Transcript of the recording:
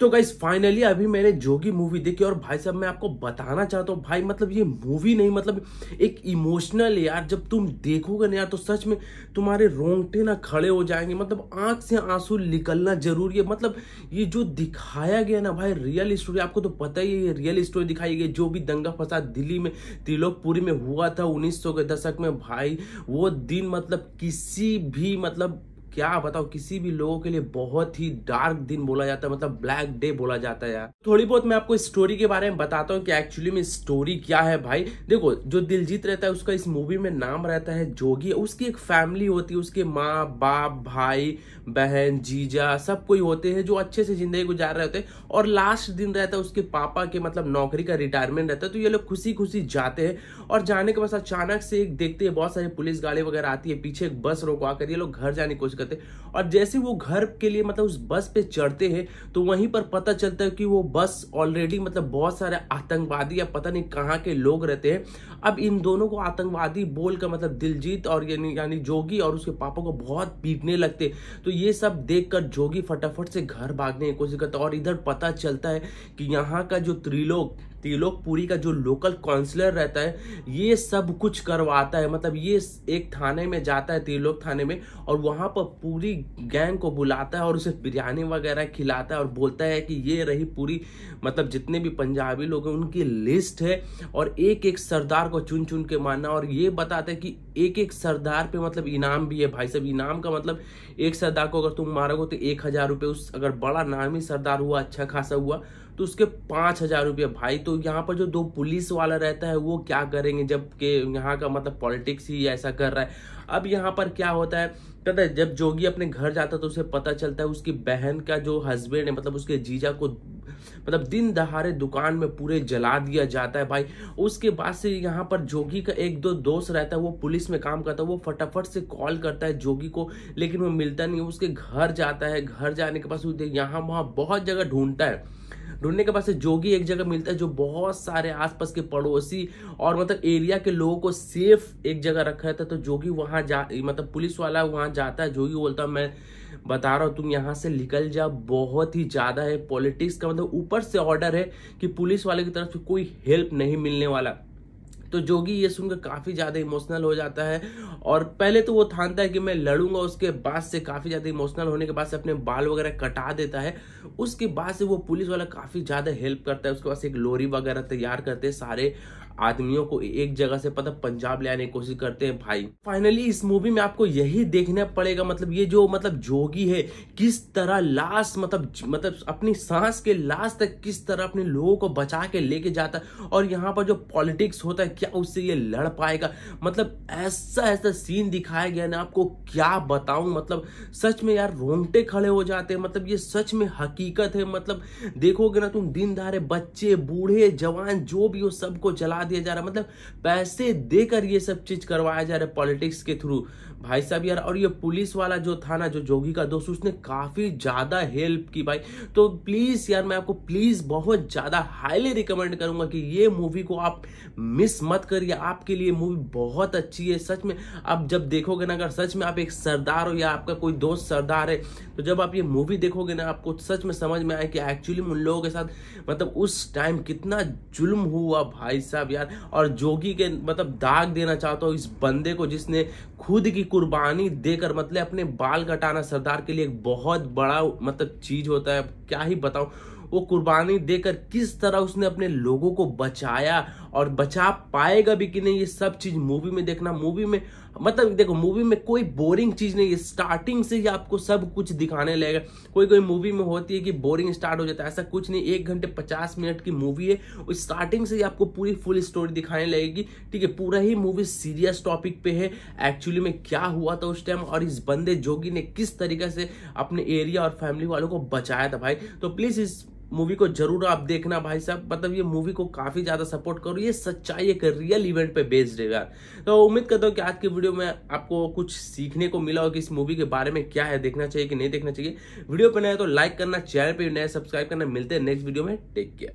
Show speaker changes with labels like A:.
A: तो guys finally अभी मैंने जोगी मूवी देखी और भाई साहब मैं आपको बताना चाहता हूँ भाई मतलब ये मूवी नहीं मतलब एक इमोशनल यार जब तुम देखोगे ना यार तो सच में तुम्हारे रोंगटे ना खड़े हो जाएंगे मतलब आंख से आंसू निकलना जरूरी है मतलब ये जो दिखाया गया ना भाई रियल स्टोरी आपको तो पता ही है रियल स्टोरी दिखाई गई जो भी दंगा फसाद दिल्ली में त्रिलोकपुरी में हुआ था उन्नीस के दशक में भाई वो दिन मतलब किसी भी मतलब क्या बताओ किसी भी लोगों के लिए बहुत ही डार्क दिन बोला जाता है मतलब ब्लैक डे बोला जाता है यार थोड़ी बहुत मैं आपको स्टोरी के बारे में बताता हूँ कि एक्चुअली में स्टोरी क्या है भाई देखो जो दिलजीत रहता है उसका इस मूवी में नाम रहता है जोगी उसकी एक फैमिली होती है उसके माँ बाप भाई बहन जीजा सब कोई होते हैं जो अच्छे से जिंदगी गुजार रहे होते हैं और लास्ट दिन रहता है उसके पापा के मतलब नौकरी का रिटायरमेंट रहता है तो ये लोग खुशी खुशी जाते हैं और जाने के बाद अचानक से एक देखते हैं बहुत सारी पुलिस गाड़ी वगैरह आती है पीछे एक बस रोकवा कर ये लोग घर जाने की कोशिश थे और जैसे वो घर के लिए मतलब उस बस पे चढ़ते हैं तो वहीं पर पता चलता है कि वो बस ऑलरेडी मतलब बहुत सारे आतंकवादी या पता नहीं कहाँ के लोग रहते हैं अब इन दोनों को आतंकवादी बोल कर मतलब दिलजीत और यानी यानी जोगी और उसके पापा को बहुत पीटने लगते तो ये सब देख कर जोगी फटाफट से घर भागने की कोशिश करता और इधर पता चलता है कि यहाँ का जो त्रिलोक त्रिलोकपुरी तो का जो लोकल काउंसलर रहता है ये सब कुछ करवाता है मतलब ये एक थाने में जाता है त्रिलोक थाने में और वहाँ पर पूरी गैंग को बुलाता है और उसे बिरयानी वगैरह खिलाता है और बोलता है कि ये रही पूरी मतलब जितने भी पंजाबी लोग हैं उनकी लिस्ट है और एक एक सरदार को चुन चुन के मारना और ये बताता है कि एक एक सरदार पे मतलब इनाम भी है भाई साहब इनाम का मतलब एक सरदार को अगर तुम मारोगे तो एक हज़ार रुपये उस अगर बड़ा नामी सरदार हुआ अच्छा खासा हुआ तो उसके पाँच हज़ार रुपये भाई तो यहाँ पर जो दो पुलिस वाला रहता है वो क्या करेंगे जबकि यहाँ का मतलब पॉलिटिक्स ही ऐसा कर रहा है अब यहाँ पर क्या होता है कहते है जब जोगी अपने घर जाता तो उसे पता चलता है उसकी बहन का जो हस्बैंड है मतलब उसके जीजा को मतलब दिन दहाड़े दुकान में पूरे जला दिया जाता है भाई उसके बाद से यहाँ पर जोगी का एक दो दोस्त रहता है वो पुलिस में काम करता है वो फटाफट से कॉल करता है जोगी को लेकिन वो मिलता नहीं उसके घर जाता है घर जाने के बाद यहाँ वहाँ बहुत जगह ढूंढता है ढूंढने के बाद से जोगी एक जगह मिलता है जो बहुत सारे आसपास के पड़ोसी और मतलब एरिया के लोगों को सेफ एक जगह रखा था तो जोगी वहाँ जा मतलब पुलिस वाला वहाँ जाता है जोगी बोलता मैं बता रहा हूँ तुम यहाँ से निकल जा बहुत ही ज़्यादा है पॉलिटिक्स का मतलब ऊपर से ऑर्डर है कि पुलिस वाले की तरफ से कोई हेल्प नहीं मिलने वाला तो जोगी ये सुनकर काफ़ी ज़्यादा इमोशनल हो जाता है और पहले तो वो थानता है कि मैं लड़ूंगा उसके बाद से काफ़ी ज़्यादा इमोशनल होने के बाद से अपने बाल वगैरह कटा देता है उसके बाद से वो पुलिस वाला काफ़ी ज़्यादा हेल्प करता है उसके बाद एक लोरी वगैरह तैयार करते हैं सारे आदमियों को एक जगह से पता पंजाब ले आने की कोशिश करते हैं भाई फाइनली इस मूवी में आपको यही देखना पड़ेगा मतलब ये जो मतलब जोगी है किस तरह लास्ट मतलब मतलब अपनी सांस के लास्ट तक किस तरह अपने लोगों को बचा के लेके जाता है और यहाँ पर जो पॉलिटिक्स होता है क्या उससे ये लड़ पाएगा मतलब ऐसा ऐसा सीन दिखाया गया ना आपको क्या बताऊ मतलब सच में यार रोंगटे खड़े हो जाते हैं मतलब ये सच में हकीकत है मतलब देखोगे ना तुम दिन बच्चे बूढ़े जवान जो भी हो सबको जला करवा दिया जा रहा है मतलब पैसे देकर ये सब चीज करवाया जा रहा है पॉलिटिक्स के थ्रू भाई साहब यार और ये पुलिस वाला जो था ना जो जोगी का दोस्त उसने काफी ज्यादा हेल्प की भाई तो प्लीज यार मैं आपको प्लीज बहुत ज्यादा हाईली रिकमेंड करूंगा कि ये मूवी को आप मिस मत करिए आपके लिए मूवी बहुत अच्छी है सच में आप जब देखोगे ना अगर सच में आप एक सरदार हो या आपका कोई दोस्त सरदार है तो जब आप ये मूवी देखोगे ना आपको सच में समझ में आए कि एक्चुअली उन लोगों के साथ मतलब उस टाइम कितना जुल्म हुआ भाई साहब यार और जोगी के मतलब दाग देना चाहता हूँ इस बंदे को जिसने खुद की कुर्बानी देकर मतलब अपने बाल कटाना सरदार के लिए एक बहुत बड़ा मतलब चीज होता है क्या ही बताऊँ वो कुर्बानी देकर किस तरह उसने अपने लोगों को बचाया और बचा पाएगा भी कि नहीं ये सब चीज़ मूवी में देखना मूवी में मतलब देखो मूवी में कोई बोरिंग चीज़ नहीं है स्टार्टिंग से ही आपको सब कुछ दिखाने लगेगा कोई कोई मूवी में होती है कि बोरिंग स्टार्ट हो जाता है ऐसा कुछ नहीं एक घंटे पचास मिनट की मूवी है और स्टार्टिंग से ही आपको पूरी फुल स्टोरी दिखाने लगेगी ठीक है पूरा ही मूवी सीरियस टॉपिक पे है एक्चुअली में क्या हुआ था उस टाइम और इस बंदे जोगी ने किस तरीके से अपने एरिया और फैमिली वालों को बचाया था भाई तो प्लीज़ इस मूवी को जरूर आप देखना भाई साहब मतलब ये मूवी को काफ़ी ज़्यादा सपोर्ट करो ये सच्चाई एक रियल इवेंट पे बेस्ड है यार तो उम्मीद करता हूँ कि आज की वीडियो में आपको कुछ सीखने को मिला हो कि इस मूवी के बारे में क्या है देखना चाहिए कि नहीं देखना चाहिए वीडियो पर नया तो लाइक करना चैनल पर नया सब्सक्राइब करना मिलते हैं नेक्स्ट वीडियो में टेक केयर